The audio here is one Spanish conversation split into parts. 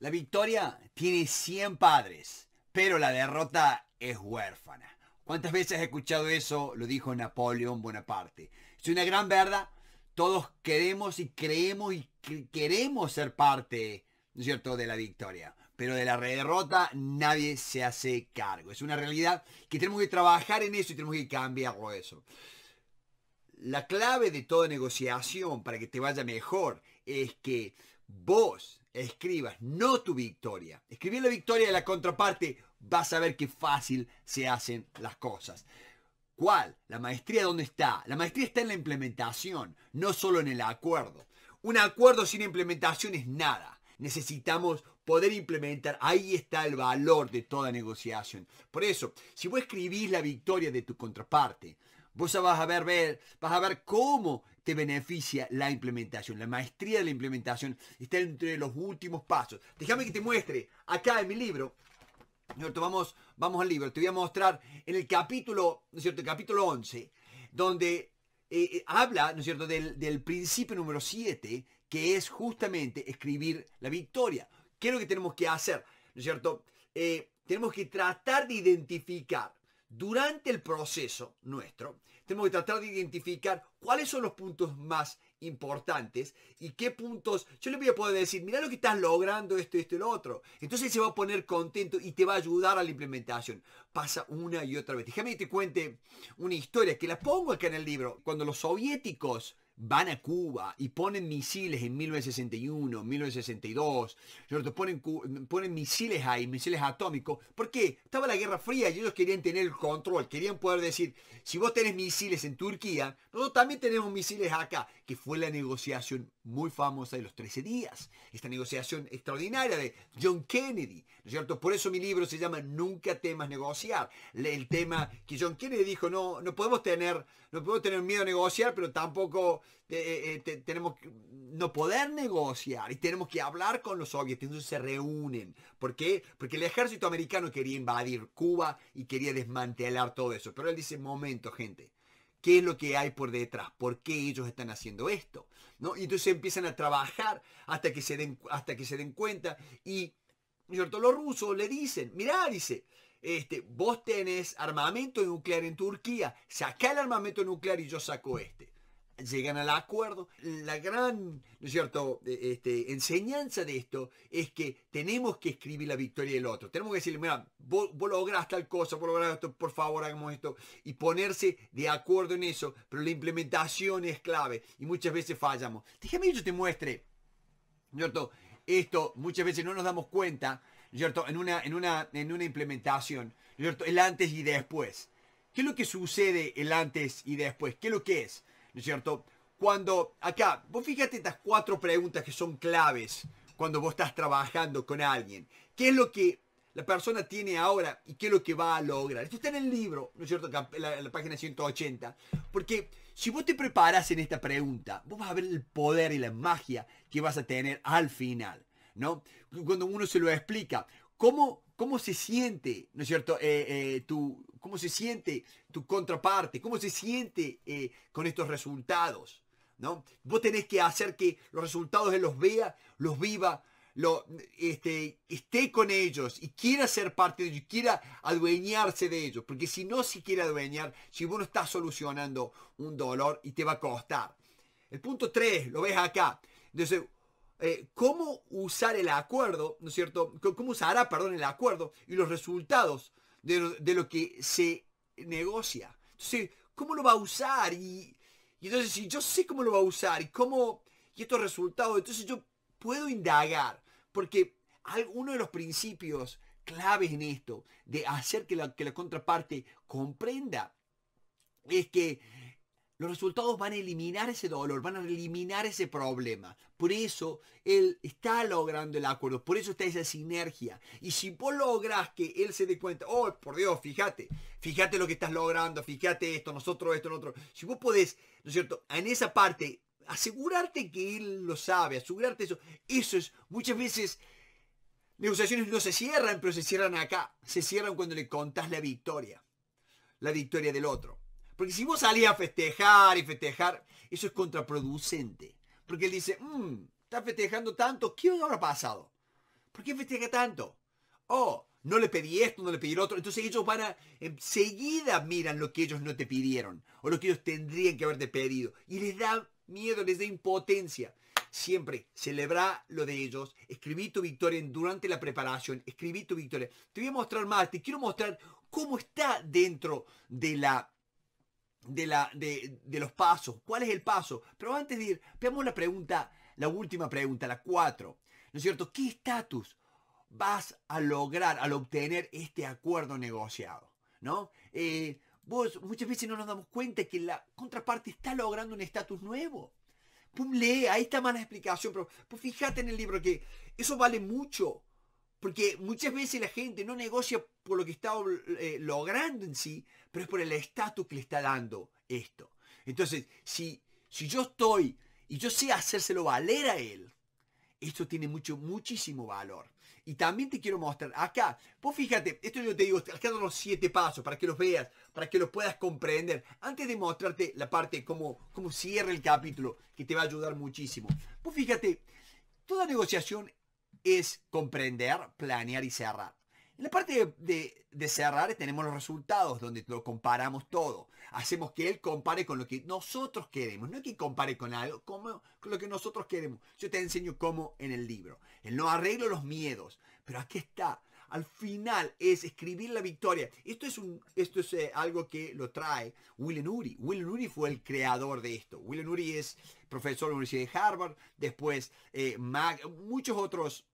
La victoria tiene 100 padres, pero la derrota es huérfana. ¿Cuántas veces has escuchado eso? Lo dijo Napoleón Bonaparte. Es una gran verdad. Todos queremos y creemos y queremos ser parte, ¿no es cierto?, de la victoria. Pero de la derrota nadie se hace cargo. Es una realidad que tenemos que trabajar en eso y tenemos que cambiarlo eso. La clave de toda negociación para que te vaya mejor es que vos escribas, no tu victoria. Escribir la victoria de la contraparte, vas a ver qué fácil se hacen las cosas. ¿Cuál? ¿La maestría dónde está? La maestría está en la implementación, no solo en el acuerdo. Un acuerdo sin implementación es nada. Necesitamos poder implementar. Ahí está el valor de toda negociación. Por eso, si vos escribís la victoria de tu contraparte, Vos vas a ver, vas a ver cómo te beneficia la implementación. La maestría de la implementación está entre los últimos pasos. Déjame que te muestre acá en mi libro. ¿no cierto? Vamos, vamos al libro. Te voy a mostrar en el capítulo, ¿no es cierto? capítulo 11, donde eh, eh, habla, ¿no es cierto?, del, principio número 7, que es justamente escribir la victoria. ¿Qué es lo que tenemos que hacer? ¿No es cierto? Eh, tenemos que tratar de identificar durante el proceso nuestro, tenemos que tratar de identificar cuáles son los puntos más importantes y qué puntos yo le voy a poder decir, mira lo que estás logrando, esto, esto y lo otro. Entonces se va a poner contento y te va a ayudar a la implementación. Pasa una y otra vez. Déjame que te cuente una historia que la pongo acá en el libro. Cuando los soviéticos van a Cuba y ponen misiles en 1961, 1962, ¿cierto? Ponen, ponen misiles ahí, misiles atómicos. porque Estaba la Guerra Fría y ellos querían tener el control, querían poder decir, si vos tenés misiles en Turquía, nosotros también tenemos misiles acá, que fue la negociación muy famosa de los 13 días, esta negociación extraordinaria de John Kennedy, ¿no es cierto? Por eso mi libro se llama Nunca temas negociar, el tema que John Kennedy dijo, no, no podemos tener, no podemos tener miedo a negociar, pero tampoco eh, eh, eh, tenemos no poder negociar y tenemos que hablar con los soviéticos. Entonces se reúnen. porque Porque el ejército americano quería invadir Cuba y quería desmantelar todo eso. Pero él dice, momento, gente. ¿Qué es lo que hay por detrás? ¿Por qué ellos están haciendo esto? ¿No? Y entonces empiezan a trabajar hasta que se den, hasta que se den cuenta. Y ¿cierto? los rusos le dicen, mira, dice, este, vos tenés armamento nuclear en Turquía, saca el armamento nuclear y yo saco este llegan al acuerdo. La gran, es cierto?, e, este, enseñanza de esto es que tenemos que escribir la victoria del otro. Tenemos que decirle, mira, vos, logras tal cosa, vos lográs esto, por favor hagamos esto. Y ponerse de acuerdo en eso, pero la implementación es clave y muchas veces fallamos. Déjame yo te muestre, cierto?, esto muchas veces no nos damos cuenta, cierto?, en una, en una, en una implementación, cierto?, el antes y después. ¿Qué es lo que sucede el antes y después? ¿Qué es lo que es? ¿no es cierto? Cuando acá, vos fíjate estas cuatro preguntas que son claves cuando vos estás trabajando con alguien. ¿Qué es lo que la persona tiene ahora y qué es lo que va a lograr? Esto está en el libro, ¿no es cierto? La, la página 180. Porque si vos te preparas en esta pregunta, vos vas a ver el poder y la magia que vas a tener al final, ¿no? Cuando uno se lo explica, ¿cómo cómo se siente, ¿no es cierto? Eh, eh, tu, ¿Cómo se siente tu contraparte? ¿Cómo se siente eh, con estos resultados? ¿no? Vos tenés que hacer que los resultados él los vea, los viva, lo, este, esté con ellos y quiera ser parte de ellos, quiera adueñarse de ellos. Porque si no se quiere adueñar, si vos no estás solucionando un dolor y te va a costar. El punto 3, lo ves acá. Entonces, eh, cómo usar el acuerdo, ¿no es cierto? cómo usará, perdón, el acuerdo y los resultados de lo, que se negocia. Entonces, ¿cómo lo va a usar? Y, entonces, si yo sé cómo lo va a usar y cómo, y estos resultados, entonces yo puedo indagar, porque uno de los principios claves en esto, de hacer que la contraparte comprenda, es que los resultados van a eliminar ese dolor, van a eliminar ese problema. Por eso él está logrando el acuerdo, por eso está esa sinergia. Y si vos lográs que él se dé cuenta, oh, por Dios, fíjate, fíjate lo que estás logrando, fíjate esto, nosotros esto, nosotros. Si vos podés, ¿no es cierto?, en esa parte, asegurarte que él lo sabe, asegurarte eso, eso es muchas veces... Negociaciones no se cierran, pero se cierran acá. Se cierran cuando le contás la victoria. La victoria del otro. Porque si vos salís a festejar y festejar, eso es contraproducente. Porque él dice, mm, está festejando tanto, ¿qué habrá pasado? ¿Por qué festeja tanto? Oh, no le pedí esto, no le pedí lo otro. Entonces ellos van a, enseguida miran lo que ellos no te pidieron o lo que ellos tendrían que haberte pedido. Y les da miedo, les da impotencia. Siempre celebra lo de ellos, escribí tu victoria durante la preparación, escribí tu victoria. Te voy a mostrar más, te quiero mostrar cómo está dentro de la de, la, de, los pasos. ¿Cuál es el paso? Pero antes de ir, veamos la pregunta, la última pregunta, la 4. ¿No es cierto? ¿Qué estatus vas a lograr al obtener este acuerdo negociado? ¿No? Eh, vos muchas veces no nos damos cuenta que la contraparte está logrando un estatus nuevo. Pum, lee, ahí está más explicación, pero pues fíjate en el libro que eso vale mucho. Porque muchas veces la gente no negocia por lo que está eh, logrando en sí, pero es por el estatus que le está dando esto. Entonces, si, si yo estoy y yo sé hacérselo valer a él, esto tiene mucho, muchísimo valor. Y también te quiero mostrar acá. Vos fíjate, esto yo te digo, acá los siete pasos para que los veas, para que los puedas comprender. Antes de mostrarte la parte como, cómo cierra el capítulo, que te va a ayudar muchísimo. Vos fíjate, toda negociación es comprender, planear y cerrar. En la parte de, cerrar tenemos los resultados, donde lo comparamos todo. Hacemos que él compare con lo que nosotros queremos, no que compare con algo, como, con lo que nosotros queremos. Yo te enseño cómo en el libro. Él no arreglo los miedos, pero aquí está al final es escribir la victoria. Esto es, un, esto es eh, algo que lo trae Will Uri. Will Uri fue el creador de esto. Will Uri es profesor de la Universidad de Harvard, después eh, muchos otros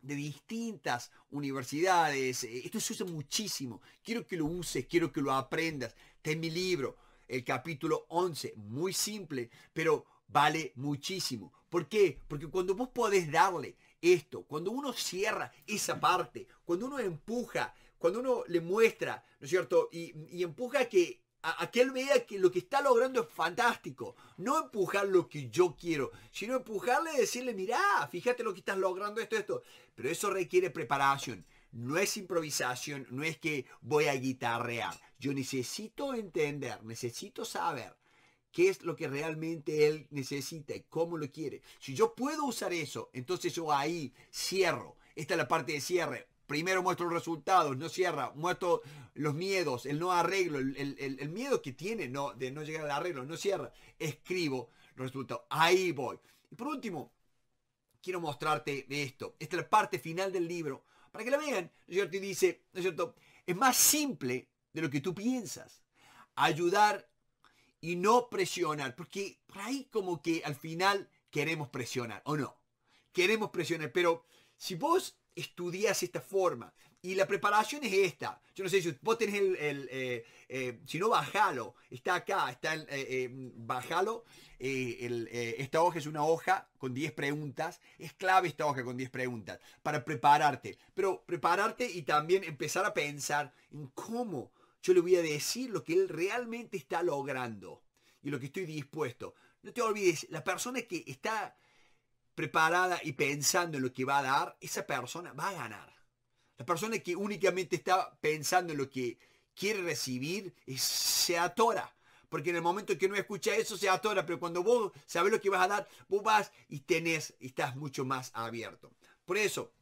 de distintas universidades. Eh, esto se usa muchísimo. Quiero que lo uses, quiero que lo aprendas. en este mi libro, el capítulo 11, muy simple, pero vale muchísimo. ¿Por qué? Porque cuando vos podés darle esto, cuando uno cierra esa parte, cuando uno empuja, cuando uno le muestra, ¿no es cierto? Y, empuja que aquel vea que lo que está logrando es fantástico. No empujar lo que yo quiero, sino empujarle y decirle, mirá, fíjate lo que estás logrando, esto, esto. Pero eso requiere preparación. No es improvisación, no es que voy a guitarrear. Yo necesito entender, necesito saber qué es lo que realmente él necesita y cómo lo quiere. Si yo puedo usar eso, entonces yo ahí cierro. Esta es la parte de cierre. Primero muestro los resultados, no cierra, muestro los miedos, el no arreglo, el, miedo que tiene no, de no llegar al arreglo, no cierra. Escribo los resultados. Ahí voy. Y por último, quiero mostrarte esto. Esta es la parte final del libro. Para que la vean, ¿no es Y dice, ¿no es cierto? Es más simple de lo que tú piensas. Ayudar y no presionar, porque por ahí como que al final queremos presionar, ¿o no? Queremos presionar, pero si vos estudias esta forma y la preparación es esta, yo no sé si vos tenés el, eh, eh, si no bajalo, está acá, está eh, bajalo, esta hoja es una hoja con 10 preguntas, es clave esta hoja con 10 preguntas para prepararte, pero prepararte y también empezar a pensar en cómo yo le voy a decir lo que él realmente está logrando y lo que estoy dispuesto. No te olvides, la persona que está preparada y pensando en lo que va a dar, esa persona va a ganar. La persona que únicamente está pensando en lo que quiere recibir, eh, se atora. Porque en el momento que no escucha eso, se atora. Pero cuando vos sabes lo que vas a dar, vos vas y tenés, y estás mucho más abierto. Por eso,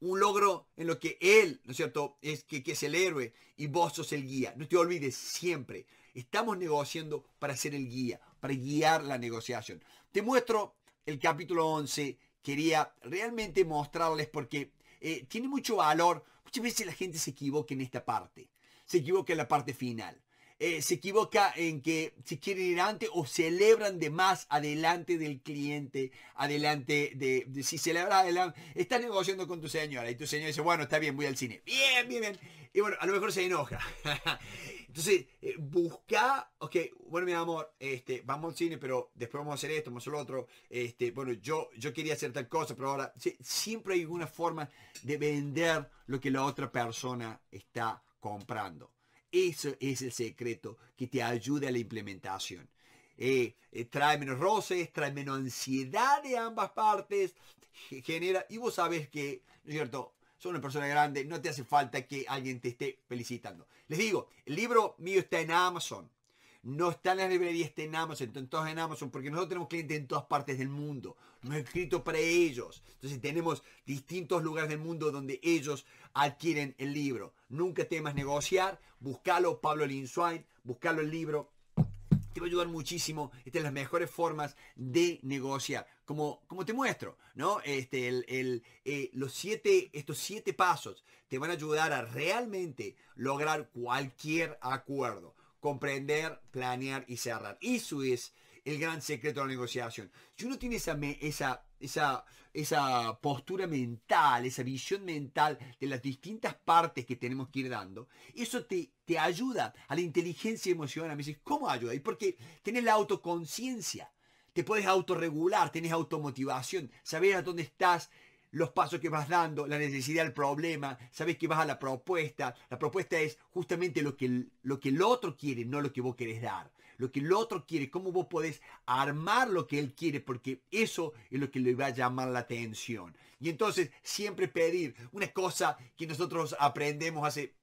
un logro en lo que él, ¿no es cierto?, es que, es el héroe y vos sos el guía. No te olvides siempre, estamos negociando para ser el guía, para guiar la negociación. Te muestro el capítulo 11, quería realmente mostrarles porque eh, tiene mucho valor. Muchas veces la gente se equivoca en esta parte, se equivoca en la parte final. Eh, se equivoca en que si quieren ir antes o celebran de más adelante del cliente, adelante de, si celebra adelante, estás negociando con tu señora y tu señora dice, bueno, está bien, voy al cine. Bien, bien, bien. Y bueno, a lo mejor se enoja. Entonces, eh, busca, ok, bueno, mi amor, este, vamos al cine, pero después vamos a hacer esto, vamos a hacer lo otro. Este, bueno, yo, yo quería hacer tal cosa, pero ahora siempre hay una forma de vender lo que la otra persona está comprando. Eso es el secreto que te ayuda a la implementación. Eh, eh, trae menos roces, trae menos ansiedad de ambas partes, genera, y vos sabes que, ¿no es cierto? Son una persona grande, no te hace falta que alguien te esté felicitando. Les digo, el libro mío está en Amazon. No están las librerías, está en Amazon, entonces en Amazon, porque nosotros tenemos clientes en todas partes del mundo. No es escrito para ellos. Entonces tenemos distintos lugares del mundo donde ellos adquieren el libro. Nunca temas negociar, buscalo Pablo Linswine, buscalo el libro, te va a ayudar muchísimo. Estas son las mejores formas de negociar. Como, como te muestro, ¿no? Este, el, eh, los estos siete pasos te van a ayudar a realmente lograr cualquier acuerdo comprender, planear y cerrar. Eso es el gran secreto de la negociación. Si uno tiene esa, esa, esa, postura mental, esa visión mental de las distintas partes que tenemos que ir dando, eso te, te ayuda a la inteligencia emocional. Me dices, ¿cómo ayuda? Y porque tienes la autoconciencia, te puedes autorregular, tienes automotivación, sabes a dónde estás, los pasos que vas dando, la necesidad del problema, sabes que vas a la propuesta. La propuesta es justamente lo que, el, lo que el otro quiere, no lo que vos querés dar. Lo que el otro quiere, cómo vos podés armar lo que él quiere, porque eso es lo que le va a llamar la atención. Y entonces siempre pedir una cosa que nosotros aprendemos hace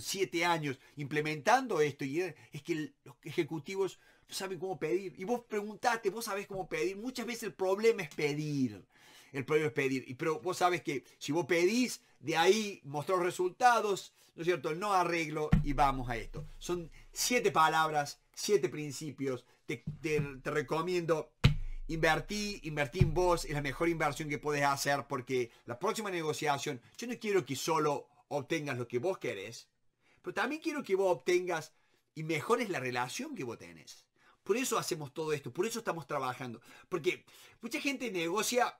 siete años implementando esto, y es que los ejecutivos no saben cómo pedir. Y vos preguntate, vos sabés cómo pedir. Muchas veces el problema es pedir. El problema es pedir. Pero vos sabes que si vos pedís, de ahí mostró resultados, ¿no es cierto? no arreglo y vamos a esto. Son siete palabras, siete principios. Te, te, recomiendo invertí invertí en vos es la mejor inversión que puedes hacer porque la próxima negociación, yo no quiero que solo obtengas lo que vos querés, pero también quiero que vos obtengas y mejores la relación que vos tenés. Por eso hacemos todo esto, por eso estamos trabajando. Porque mucha gente negocia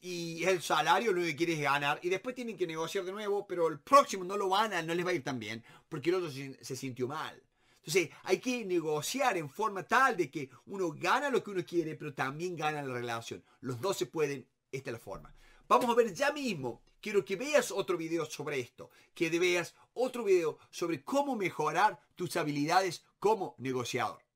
y el salario lo que quieres ganar y después tienen que negociar de nuevo, pero el próximo no lo van a, no les va a ir tan bien porque el otro se, sintió mal. Entonces hay que negociar en forma tal de que uno gana lo que uno quiere, pero también gana la relación. Los dos se pueden, esta es la forma. Vamos a ver ya mismo, quiero que veas otro video sobre esto, que veas otro video sobre cómo mejorar tus habilidades como negociador.